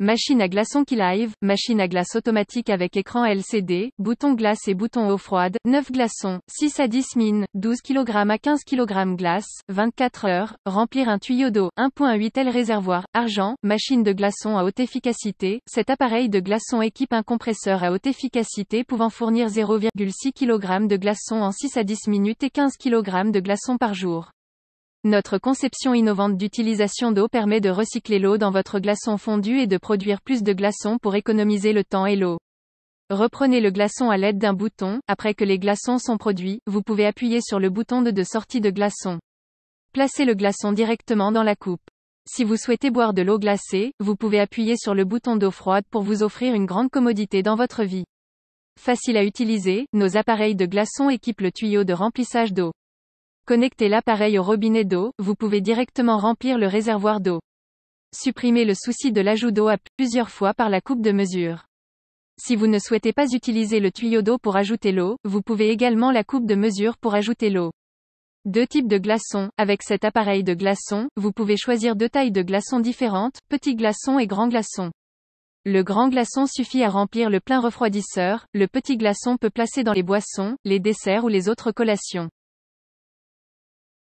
Machine à glaçons qui machine à glace automatique avec écran LCD, bouton glace et bouton eau froide, 9 glaçons, 6 à 10 mines, 12 kg à 15 kg glace, 24 heures, remplir un tuyau d'eau, 1.8 L réservoir, argent, machine de glaçons à haute efficacité, cet appareil de glaçons équipe un compresseur à haute efficacité pouvant fournir 0,6 kg de glaçons en 6 à 10 minutes et 15 kg de glaçons par jour. Notre conception innovante d'utilisation d'eau permet de recycler l'eau dans votre glaçon fondu et de produire plus de glaçons pour économiser le temps et l'eau. Reprenez le glaçon à l'aide d'un bouton, après que les glaçons sont produits, vous pouvez appuyer sur le bouton de, de sortie de glaçon. Placez le glaçon directement dans la coupe. Si vous souhaitez boire de l'eau glacée, vous pouvez appuyer sur le bouton d'eau froide pour vous offrir une grande commodité dans votre vie. Facile à utiliser, nos appareils de glaçons équipent le tuyau de remplissage d'eau. Connectez l'appareil au robinet d'eau, vous pouvez directement remplir le réservoir d'eau. Supprimez le souci de l'ajout d'eau à plusieurs fois par la coupe de mesure. Si vous ne souhaitez pas utiliser le tuyau d'eau pour ajouter l'eau, vous pouvez également la coupe de mesure pour ajouter l'eau. Deux types de glaçons. Avec cet appareil de glaçons, vous pouvez choisir deux tailles de glaçons différentes, petit glaçon et grand glaçon. Le grand glaçon suffit à remplir le plein refroidisseur, le petit glaçon peut placer dans les boissons, les desserts ou les autres collations.